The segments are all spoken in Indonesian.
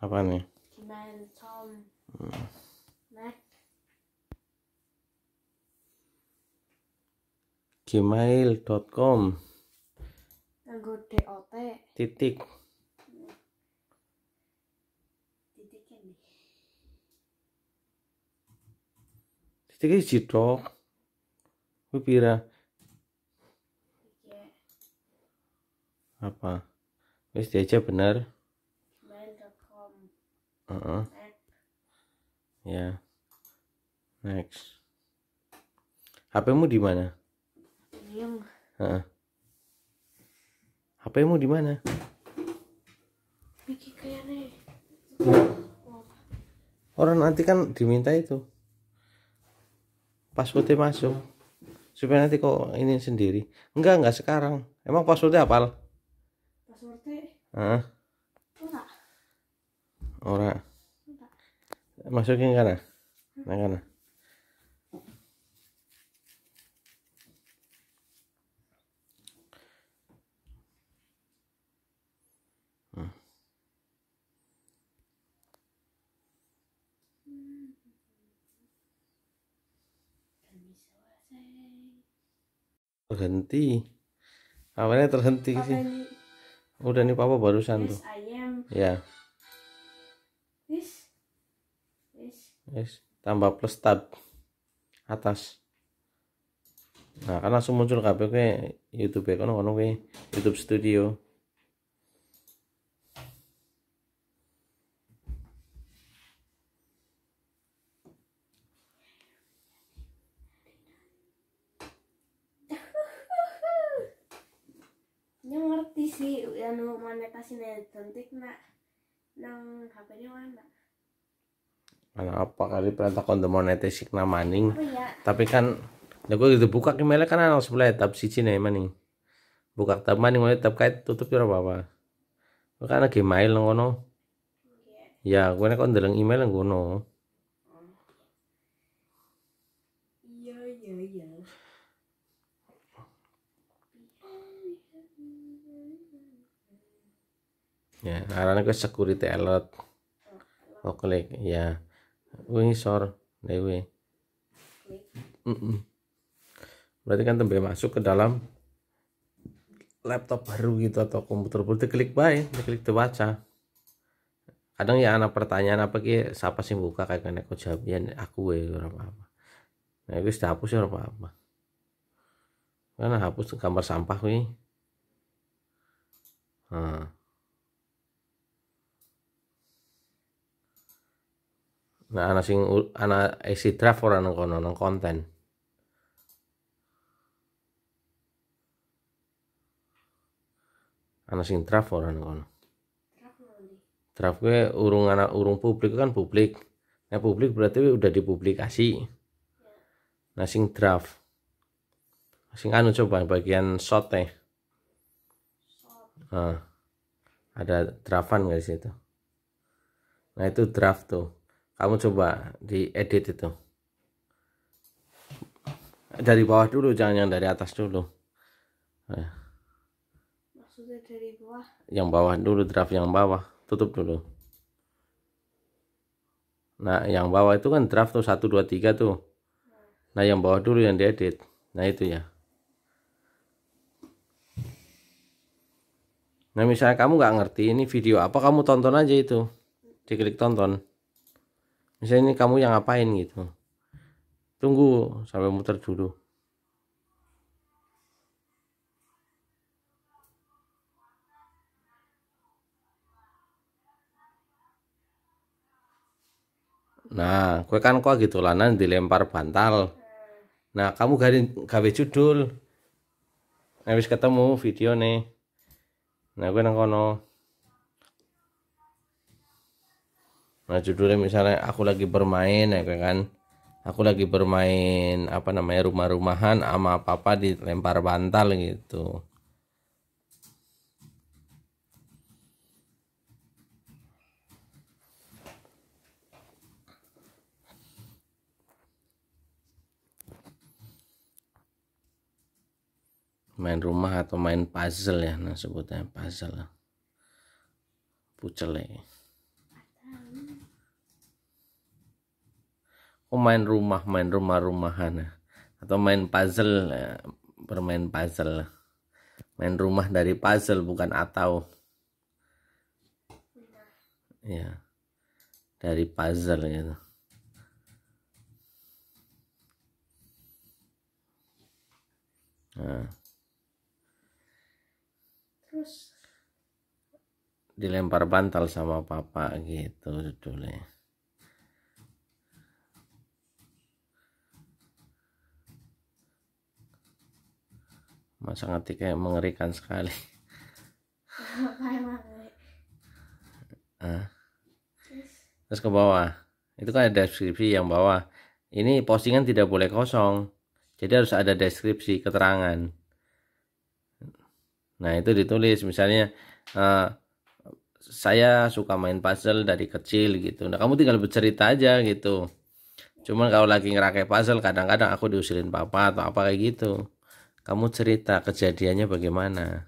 Apa nih? Gimana Nah. gmail.com titik titik ini titik ini pira iya. apa wis aja benar uh -uh. ya yeah. next HPmu di mana diam mu HPmu di mana orang nanti kan diminta itu passwordnya masuk supaya nanti kok ini sendiri enggak enggak sekarang emang passwordnya apal passwordnya Heeh. Ora. Masukin kana. nah kana. Terhenti. Awalnya terhenti sih. Udah nih papa barusan tuh. Ya. yes. tambah plus tab atas nah kan langsung muncul kabeh kowe YouTube kono kono kowe YouTube Studio ngerti sih anu monetasi nak nang hp mana mana apa kali perintah kondo monetisik na maning ya? tapi kan ya gue gitu buka kemele kan anak sebelah tab si cina maning buka tab maning mulai tab kait tutup ya apa apa kan lagi mail kono iya. ya gue nih kan dalam email nang kono iya, iya, ya karena ke security alert oke oh, ya wingi sor dewe berarti kan tembe masuk ke dalam laptop baru gitu atau komputer baru diklik baik diklik dibaca kadang ya anak pertanyaan apa ki siapa sih buka kayak kan aku jawab ya aku nah, ya orang apa, apa nah itu sudah hapus ya orang apa, apa karena hapus gambar sampah wih nah. hmm. nah ana sing ana isi eh, draft ora nang kono nang konten ana sing draft ora nang kono draft urung ana urung publik kan publik nah publik berarti udah dipublikasi ya. nah sing draft sing anu coba bagian sote teh nah, ada draftan nggak di situ nah itu draft tuh kamu coba di edit itu dari bawah dulu jangan yang dari atas dulu eh. maksudnya dari bawah yang bawah dulu draft yang bawah tutup dulu nah yang bawah itu kan draft tuh satu dua tiga tuh nah yang bawah dulu yang diedit nah itu ya nah misalnya kamu nggak ngerti ini video apa kamu tonton aja itu diklik tonton misalnya ini kamu yang ngapain gitu tunggu sampai muter dulu Nah, kue kan kok gitu lanan dilempar bantal. Nah, kamu gari gawe judul. Habis nah, ketemu video nih. Nah, gue nang kono. nah judulnya misalnya aku lagi bermain ya kan aku lagi bermain apa namanya rumah-rumahan sama papa dilempar bantal gitu main rumah atau main puzzle ya nah sebutnya puzzle puzzle ya oh main rumah main rumah rumahan ya. atau main puzzle ya, bermain puzzle main rumah dari puzzle bukan atau ya dari puzzle gitu nah. terus dilempar bantal sama papa gitu judulnya masa kayak mengerikan sekali terus ke bawah itu kan ada deskripsi yang bawah ini postingan tidak boleh kosong jadi harus ada deskripsi keterangan nah itu ditulis misalnya uh, saya suka main puzzle dari kecil gitu. Nah, kamu tinggal bercerita aja gitu. Cuman kalau lagi ngerakai puzzle kadang-kadang aku diusirin papa atau apa kayak gitu. Kamu cerita kejadiannya bagaimana?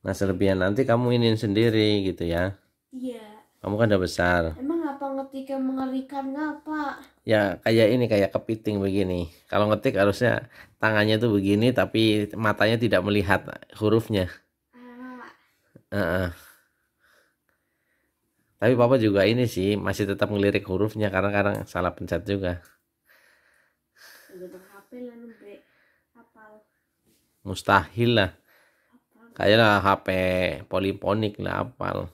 Nah, Serbian nanti kamu ingin sendiri gitu ya. Iya. Kamu kan udah besar. Emang apa ngetiknya mengerikan nggak, Ya, kayak ini kayak kepiting begini. Kalau ngetik harusnya tangannya tuh begini tapi matanya tidak melihat hurufnya. Ah. Uh -uh tapi papa juga ini sih masih tetap ngelirik hurufnya karena kadang salah pencet juga mustahil lah kayaknya HP poliponik lah apal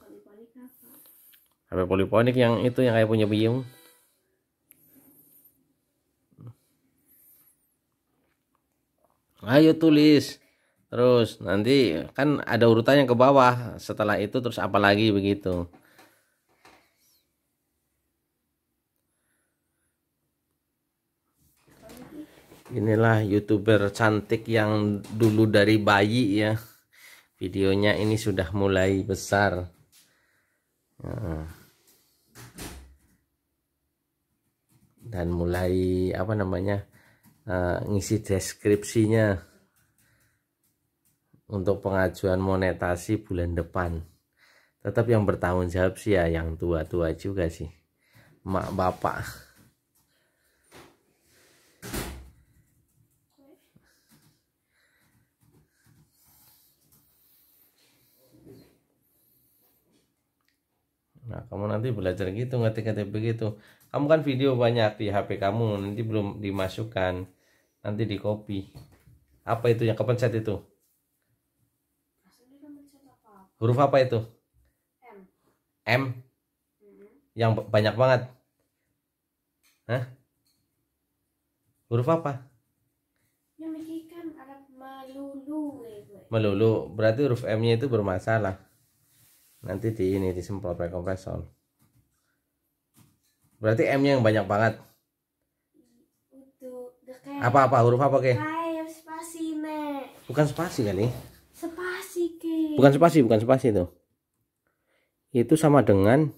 HP poliponik yang itu yang kayak punya biung ayo tulis terus nanti kan ada urutannya ke bawah setelah itu terus apa lagi begitu inilah youtuber cantik yang dulu dari bayi ya videonya ini sudah mulai besar ya. dan mulai apa namanya eh, ngisi deskripsinya untuk pengajuan monetasi bulan depan tetap yang bertanggung jawab sih ya yang tua-tua juga sih mak bapak Nah, kamu nanti belajar gitu ngetik-ngetik begitu. Kamu kan video banyak di HP kamu, nanti belum dimasukkan. Nanti di copy. Apa itu yang kepencet itu? Huruf apa itu? M. M. Mm-hmm. Yang banyak banget. Hah? Huruf apa? melulu. Melulu, berarti huruf M-nya itu bermasalah nanti di ini disemprot pakai kompresor berarti M nya yang banyak banget apa-apa huruf apa ke? spasi Bukan spasi kan nih? Spasi ke. Bukan spasi, bukan spasi itu. Itu sama dengan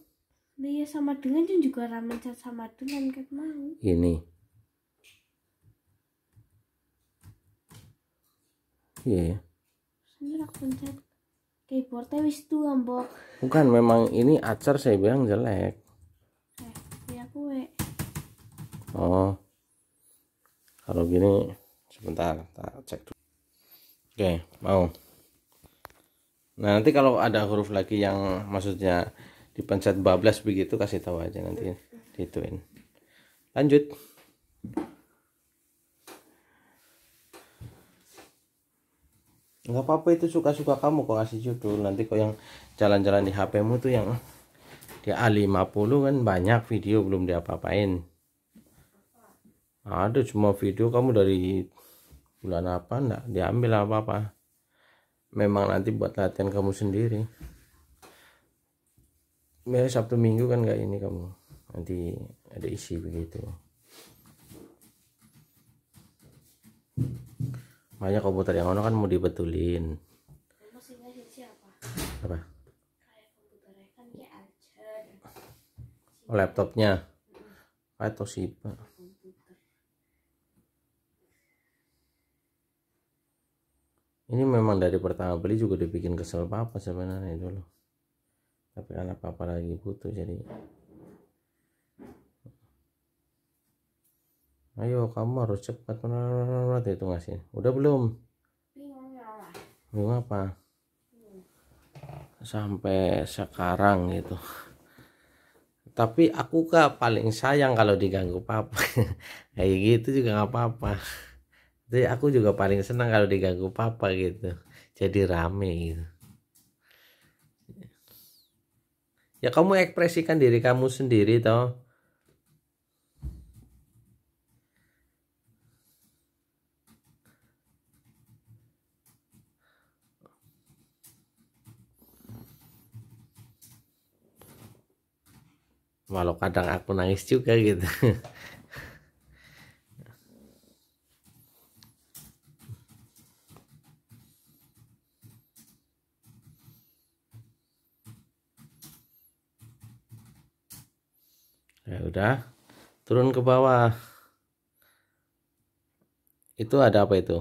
nah, Iya sama dengan dan juga ramen sama dengan kan mau. Ini. Iya. Yeah. ini aku pencet keyboardnya wis tua mbok bukan memang ini acar saya bilang jelek eh, iya oh kalau gini sebentar tak cek dulu oke mau nah nanti kalau ada huruf lagi yang maksudnya dipencet bablas begitu kasih tahu aja nanti dituin lanjut nggak apa-apa itu suka-suka kamu kok ngasih judul nanti kok yang jalan-jalan di HPmu tuh yang di A50 kan banyak video belum diapa-apain ada cuma video kamu dari bulan apa ndak diambil apa-apa memang nanti buat latihan kamu sendiri ya Sabtu Minggu kan enggak ini kamu nanti ada isi begitu makanya komputer yang ono kan mau dibetulin apa kan oh, laptopnya Atau atau Toshiba ini memang dari pertama beli juga dibikin kesel apa sebenarnya dulu tapi anak apa lagi butuh jadi ayo kamu harus cepat itu ngasih udah belum Belum apa sampai sekarang gitu tapi aku kak paling sayang kalau diganggu papa kayak gitu juga nggak apa-apa jadi aku juga paling senang kalau diganggu papa gitu jadi rame gitu ya kamu ekspresikan diri kamu sendiri toh walau kadang aku nangis juga gitu ya udah turun ke bawah itu ada apa itu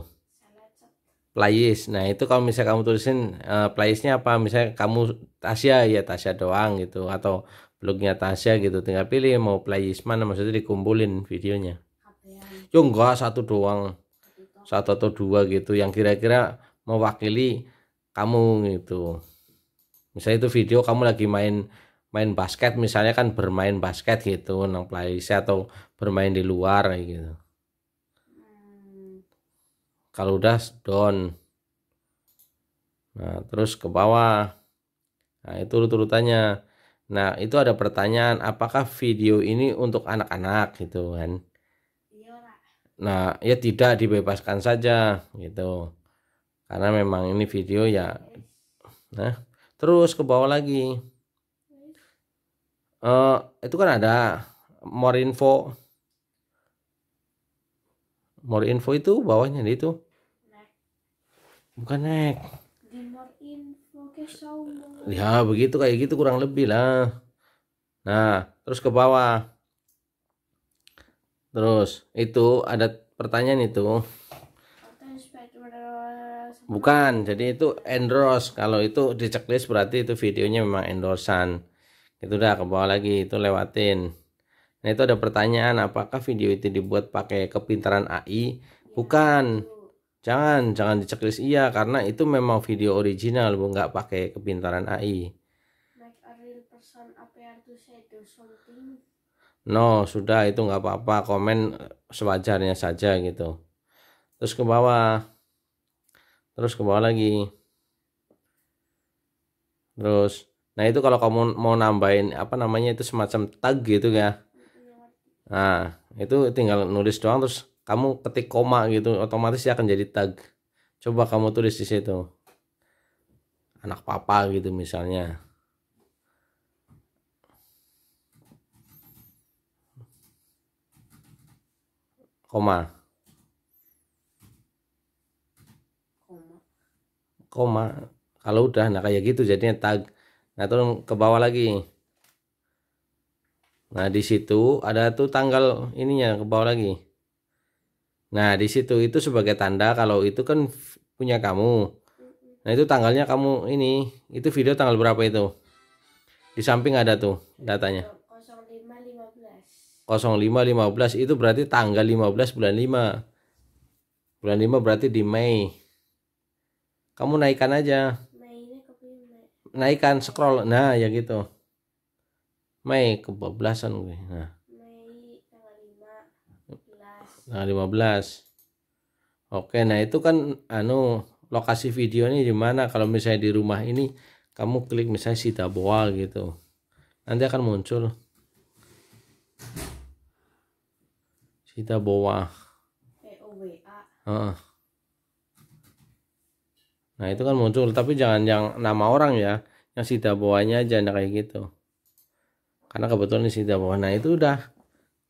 playlist nah itu kalau misalnya kamu tulisin uh, eh, playlistnya apa misalnya kamu Tasya ya Tasya doang gitu atau blognya Tasya gitu tinggal pilih mau playlist mana maksudnya dikumpulin videonya ya? yo enggak satu doang satu atau dua gitu yang kira-kira mewakili kamu gitu misalnya itu video kamu lagi main main basket misalnya kan bermain basket gitu nang playlist atau bermain di luar gitu hmm. kalau udah don nah terus ke bawah nah itu urut-urutannya Nah, itu ada pertanyaan, apakah video ini untuk anak-anak gitu kan? Iya, nah, ya tidak dibebaskan saja gitu. Karena memang ini video ya. Nah, terus ke bawah lagi. Uh, itu kan ada more info. More info itu bawahnya itu. Bukan naik. Ya, ya begitu kayak gitu kurang lebih lah nah terus ke bawah terus itu ada pertanyaan itu bukan jadi itu endorse kalau itu di checklist berarti itu videonya memang endorsean itu udah ke bawah lagi itu lewatin nah itu ada pertanyaan apakah video itu dibuat pakai kepintaran AI ya, bukan Jangan, jangan diceklis iya karena itu memang video original, Bu, nggak pakai kepintaran AI. No, sudah itu nggak apa-apa, komen sewajarnya saja gitu. Terus ke bawah. Terus ke bawah lagi. Terus nah itu kalau kamu mau nambahin apa namanya itu semacam tag gitu ya. Nah, itu tinggal nulis doang terus kamu ketik koma gitu otomatis dia akan jadi tag coba kamu tulis di situ anak papa gitu misalnya koma koma kalau udah nah kayak gitu jadinya tag nah turun ke bawah lagi nah di situ ada tuh tanggal ininya ke bawah lagi Nah, di situ itu sebagai tanda kalau itu kan punya kamu. Nah, itu tanggalnya kamu ini. Itu video tanggal berapa itu? Di samping ada tuh datanya. 0515. 0515 itu berarti tanggal 15 bulan 5. Bulan 5 berarti di Mei. Kamu naikkan aja. Naikkan scroll. Nah, ya gitu. Mei ke kebablasan gue. Nah. Nah, 15. Oke, nah itu kan anu lokasi video ini di mana kalau misalnya di rumah ini kamu klik misalnya Sita Boal gitu. Nanti akan muncul Sita Boa. Nah, itu kan muncul tapi jangan yang nama orang ya, yang Sita bawahnya aja kayak gitu. Karena kebetulan ini Sita bawah. Nah, itu udah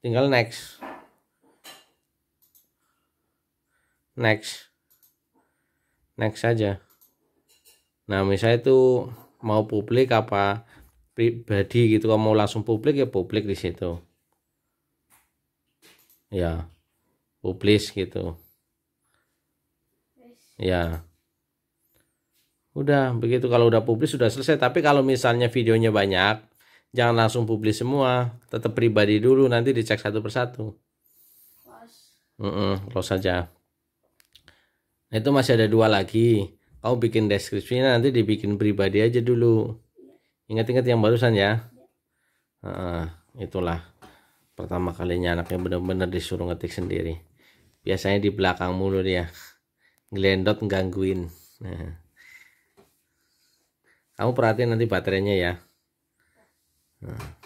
tinggal next. next next saja nah misalnya itu mau publik apa pribadi gitu kalau mau langsung publik ya publik di situ ya publis gitu ya udah begitu kalau udah publis sudah selesai tapi kalau misalnya videonya banyak jangan langsung publis semua tetap pribadi dulu nanti dicek satu persatu close mm -mm, close saja Nah itu masih ada dua lagi. Kau bikin deskripsinya nanti dibikin pribadi aja dulu. Ingat-ingat yang barusan ya. Nah, itulah pertama kalinya anaknya benar-benar disuruh ngetik sendiri. Biasanya di belakang mulu dia. Glendot gangguin. Nah. Kamu perhatiin nanti baterainya ya. Nah.